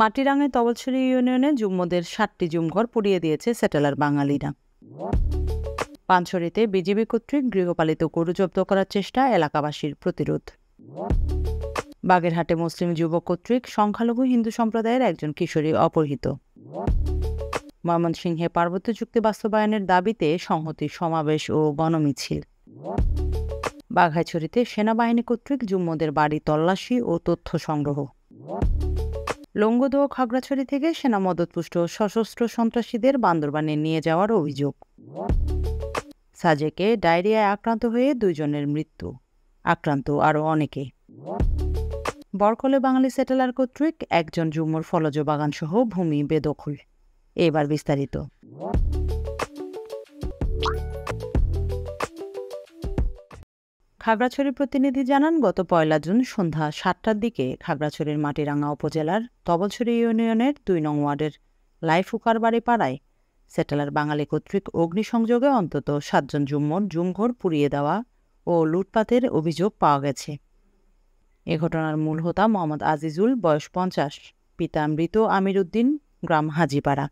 মাটিরাঙ্গায় তবলছড়ি ইউনিয়নে জুম্মদের সাতটি জুমঘর পুড়িয়ে দিয়েছে সেটেলার বাঙালিরা পানছড়িতে বিজেপি কর্তৃক গৃহপালিত গরু জব্দ করার চেষ্টা এলাকাবাসীর প্রতিরোধ বাগেরহাটে মুসলিম যুবক কর্তৃক সংখ্যালঘু হিন্দু সম্প্রদায়ের একজন কিশোরী অপহৃত ময়মনসিংহে পার্বত্য চুক্তি বাস্তবায়নের দাবিতে সংহতি সমাবেশ ও গণমিছিল বাঘাইছড়িতে সেনাবাহিনী কর্তৃক জুম্মদের বাড়ি তল্লাশি ও তথ্য সংগ্রহ লঙ্গোদোয়া খাগড়াছড়ি থেকে সেনা মদতপুষ্ট সশস্ত্র সন্ত্রাসীদের বান্দরবানে নিয়ে যাওয়ার অভিযোগ সাজেকে ডায়রিয়ায় আক্রান্ত হয়ে দুইজনের মৃত্যু আক্রান্ত আরও অনেকে বরকলে বাঙালি সেটেলার কর্তৃক একজন জুমুর ফলজ বাগানসহ ভূমি বেদখল এবার বিস্তারিত খাগড়াছড়ি প্রতিনিধি জানান গত পয়লা জুন সন্ধ্যা সাতটার দিকে খাগড়াছড়ির মাটিরাঙ্গা উপজেলার তবলছড়ি ইউনিয়নের দুই নং ওয়ার্ডের লাইফ হুকারবাড়ি পাড়ায় সেটেলার বাঙালি কর্তৃক অগ্নিসংযোগে অন্তত সাতজন জুম্মন জুমঘর পুড়িয়ে দেওয়া ও লুটপাতের অভিযোগ পাওয়া গেছে এ ঘটনার মূল হোতা মোহাম্মদ আজিজুল বয়স পঞ্চাশ পিতা মৃত আমির উদ্দিন গ্রাম হাজিপাড়া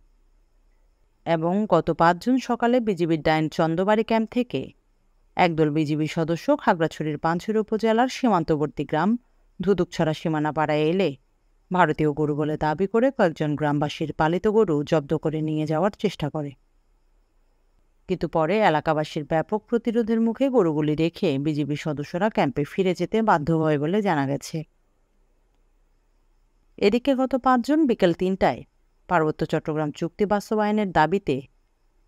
এবং গত পাঁচ জুন সকালে বিজিবির ডাইন চন্দ্রবাড়ি ক্যাম্প থেকে একদল বিজিবি সদস্য খাগড়াছড়ির পাঞ্চুর উপজেলার সীমান্তবর্তী গ্রাম ধুদুকছড়া সীমানাপাড়ায় এলে ভারতীয় গরু বলে দাবি করে কয়েকজন গ্রামবাসীর পালিত গরু জব্দ করে নিয়ে যাওয়ার চেষ্টা করে কিন্তু পরে এলাকাবাসীর ব্যাপক প্রতিরোধের মুখে গরুগুলি রেখে বিজিবি সদস্যরা ক্যাম্পে ফিরে যেতে বাধ্য হয় বলে জানা গেছে এদিকে গত পাঁচজন বিকেল তিনটায় পার্বত্য চট্টগ্রাম চুক্তি বাস্তবায়নের দাবিতে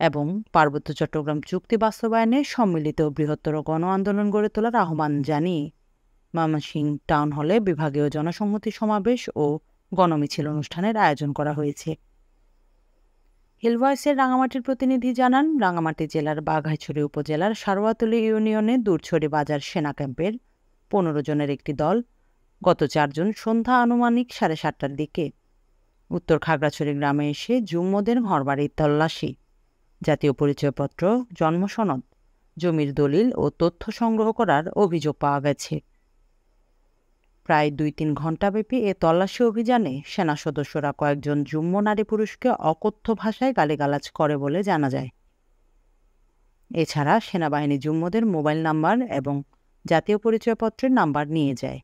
এবং পার্বত্য চট্টগ্রাম চুক্তি বাস্তবায়নে সম্মিলিত বৃহত্তর গণ আন্দোলন গড়ে তোলার আহ্বান জানিয়ে মামাসিং টাউন হলে বিভাগীয় জনসংহতি সমাবেশ ও গণমিছিল অনুষ্ঠানের আয়োজন করা হয়েছে হিলভয়েসের রাঙামাটির প্রতিনিধি জানান রাঙামাটি জেলার বাঘাইছড়ি উপজেলার সারোয়াতলি ইউনিয়নে দূরছড়ি বাজার সেনা ক্যাম্পের পনেরো জনের একটি দল গত চারজন সন্ধ্যা আনুমানিক সাড়ে সাতটার দিকে উত্তর খাগড়াছড়ি গ্রামে এসে জুম্মদের ঘরবাড়ির তল্লাশি জাতীয় পরিচয়পত্র জন্ম সনদ জমির দলিল ও তথ্য সংগ্রহ করার অভিযোগ পাওয়া গেছে প্রায় দুই তিন ঘণ্টাব্যাপী এ তল্লাশি অভিযানে সেনা সদস্যরা কয়েকজন জুম্ম নারী পুরুষকে অকথ্য ভাষায় গালিগালাজ করে বলে জানা যায় এছাড়া সেনাবাহিনী জুম্মদের মোবাইল নাম্বার এবং জাতীয় পরিচয়পত্রের নাম্বার নিয়ে যায়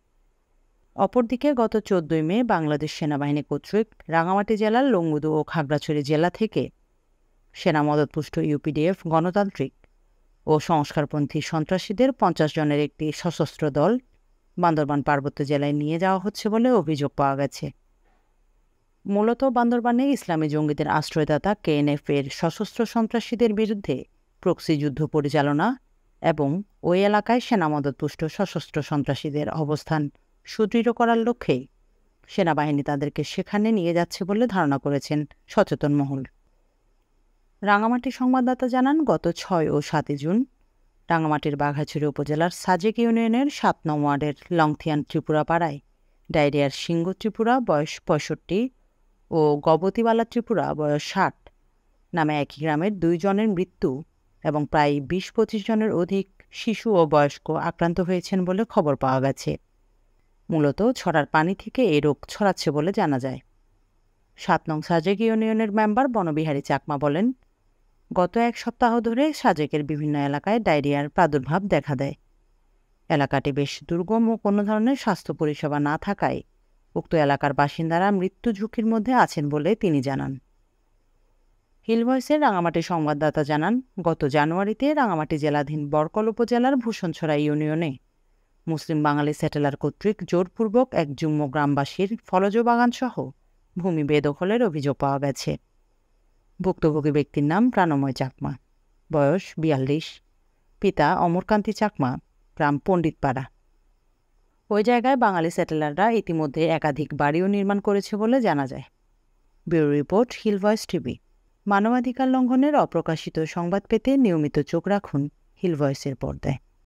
অপরদিকে গত চোদ্দই মে বাংলাদেশ সেনাবাহিনী কর্তৃক রাঙামাটি জেলার লঙ্গুদু ও খাগড়াছড়ি জেলা থেকে সেনা মদতপুষ্ট ইউপিডিএফ গণতান্ত্রিক ও সংস্কারপন্থী সন্ত্রাসীদের পঞ্চাশ জনের একটি সশস্ত্র দল বান্দরবান পার্বত্য জেলায় নিয়ে যাওয়া হচ্ছে বলে অভিযোগ পাওয়া গেছে মূলত বান্দরবানে ইসলামী জঙ্গিদের আশ্রয়দাতা কেএনএফ এর সশস্ত্র সন্ত্রাসীদের বিরুদ্ধে প্রক্সি যুদ্ধ পরিচালনা এবং ওই এলাকায় সেনামদতপুষ্ট সশস্ত্র সন্ত্রাসীদের অবস্থান সুদৃঢ় করার লক্ষ্যে সেনাবাহিনী তাদেরকে সেখানে নিয়ে যাচ্ছে বলে ধারণা করেছেন সচেতন মহল রাঙামাটি সংবাদদাতা জানান গত ছয় ও সাতই জুন রাঙামাটির বাঘাছড়ি উপজেলার সাজেক ইউনিয়নের সাত নং ওয়ার্ডের লংথিয়ান ত্রিপুরা পাড়ায় ডায়রিয়ার সিংহ ত্রিপুরা বয়স পঁয়ষট্টি ও গবতীবালা ত্রিপুরা বয়স ষাট নামে একই গ্রামের দুইজনের মৃত্যু এবং প্রায় বিশ পঁচিশ জনের অধিক শিশু ও বয়স্ক আক্রান্ত হয়েছেন বলে খবর পাওয়া গেছে মূলত ছড়ার পানি থেকে এ রোগ ছড়াচ্ছে বলে জানা যায় সাত নং সাজেক ইউনিয়নের মেম্বার বনবিহারী চাকমা বলেন গত এক সপ্তাহ ধরে সাজেকের বিভিন্ন এলাকায় ডায়রিয়ার প্রাদুর্ভাব দেখা দেয় এলাকাটি বেশ দুর্গম ও কোনো ধরনের স্বাস্থ্য পরিষেবা না থাকায় উক্ত এলাকার বাসিন্দারা মৃত্যু ঝুঁকির মধ্যে আছেন বলে তিনি জানান হিলভয়েসের রাঙামাটি সংবাদদাতা জানান গত জানুয়ারিতে রাঙামাটি জেলাধীন বরকল উপজেলার ভূষণছড়া ইউনিয়নে মুসলিম বাঙালি সেটেলার কর্তৃক জোরপূর্বক এক জুম্ম গ্রামবাসীর ফলজ বাগানসহ ভূমি বেদখলের অভিযোগ পাওয়া গেছে ভুক্তভোগী ব্যক্তির নাম প্রাণময় চাকমা বয়স বিয়াল্লিশ পিতা অমরকান্তি চাকমা গ্রাম পণ্ডিতপাড়া ওই জায়গায় বাঙালি স্যাটেলাররা ইতিমধ্যে একাধিক বাড়িও নির্মাণ করেছে বলে জানা যায় bureau report hill voice TV মানবাধিকার লঙ্ঘনের অপ্রকাশিত সংবাদ পেতে নিয়মিত চোখ রাখুন হিল ভয়েসের পর্দায়